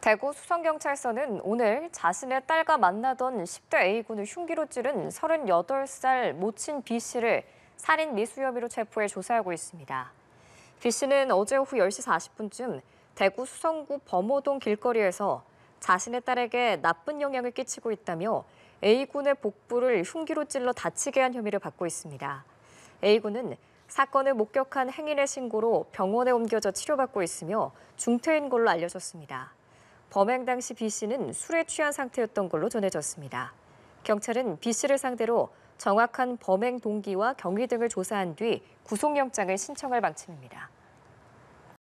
대구 수성경찰서는 오늘 자신의 딸과 만나던 10대 A군을 흉기로 찌른 38살 모친 B씨를 살인 미수 혐의로 체포해 조사하고 있습니다. B씨는 어제 오후 10시 40분쯤 대구 수성구 범호동 길거리에서 자신의 딸에게 나쁜 영향을 끼치고 있다며 A군의 복부를 흉기로 찔러 다치게 한 혐의를 받고 있습니다. A군은 사건을 목격한 행인의 신고로 병원에 옮겨져 치료받고 있으며 중퇴인 걸로 알려졌습니다. 범행 당시 B 씨는 술에 취한 상태였던 걸로 전해졌습니다. 경찰은 B 씨를 상대로 정확한 범행 동기와 경위 등을 조사한 뒤 구속영장을 신청할 방침입니다.